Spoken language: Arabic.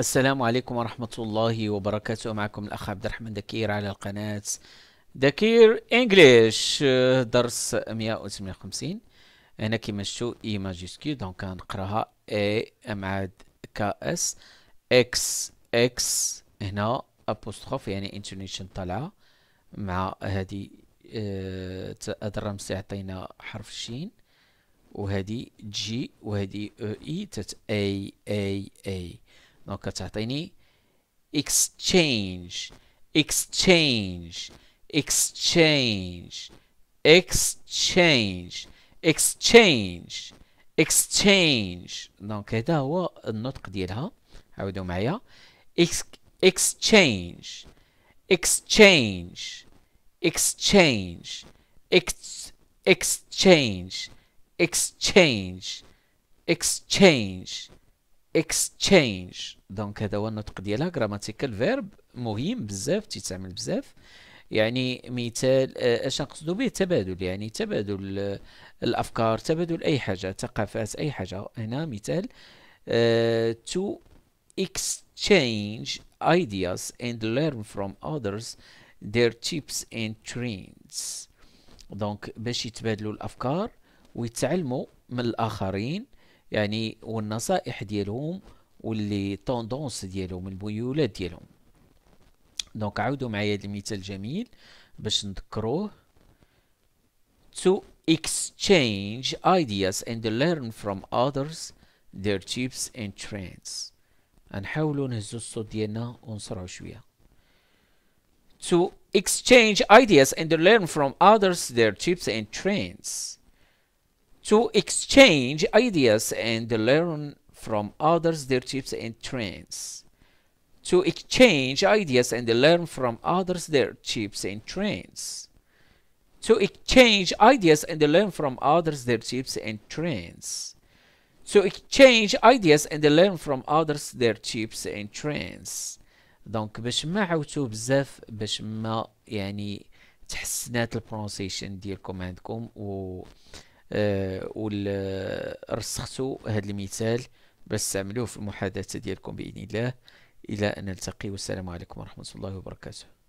السلام عليكم ورحمة الله وبركاته معكم الأخ عبد الرحمن دكير على القناة دكير انجليش درس 158 هنا كيما شتو اي ماجيسكي دونك غنقراها اي أم عاد كا اس اكس اكس هنا أبوستخوف يعني انتونيشن طالعة مع هادي هاد آه، الرمز يعطينا حرف الشين وهذه جي وهذه اي تت اي اي اي دونك كتعطيني exchange exchange exchange exchange exchange exchange دونك هذا هو النطق ديالها عاودوا معايا exchange exchange exchange ex exchange exchange exchange اكستشينج دونك هذا هو النطق ديالها غراماتيكال فيرب مهم بزاف تيتعمل بزاف يعني مثال آه، اش نقصدو به تبادل يعني تبادل آه، الافكار تبادل اي حاجه ثقافات اي حاجه هنا مثال تو آه، exchange ideas and learn from others their tips and trends دونك باش يتبادلوا الافكار ويتعلموا من الاخرين يعني والنصائح ديالهم واللي طوندونس ديالهم الميولات ديالهم دونك عاودوا معايا هذا المثال الجميل باش نذكروه to exchange ideas and learn from others their tips and trends نحاولوا نهزو الصوت ديالنا ونسرعوا شويه to exchange ideas and learn from others their tips and trends to exchange ideas and learn from others their tips and trends. To exchange ideas and learn from others their tips and trends. To exchange ideas and learn from others their tips and trends. To exchange ideas and learn from others their tips and trends. دونك باش ما عاوتو بزاف باش ما يعني تحسنات البرونسيشن ديالكم عندكم و آه، ورسختوا آه، هذا المثال باش تستعملوه في المحادثه ديالكم باذن الله الى ان نلتقي والسلام عليكم ورحمه الله وبركاته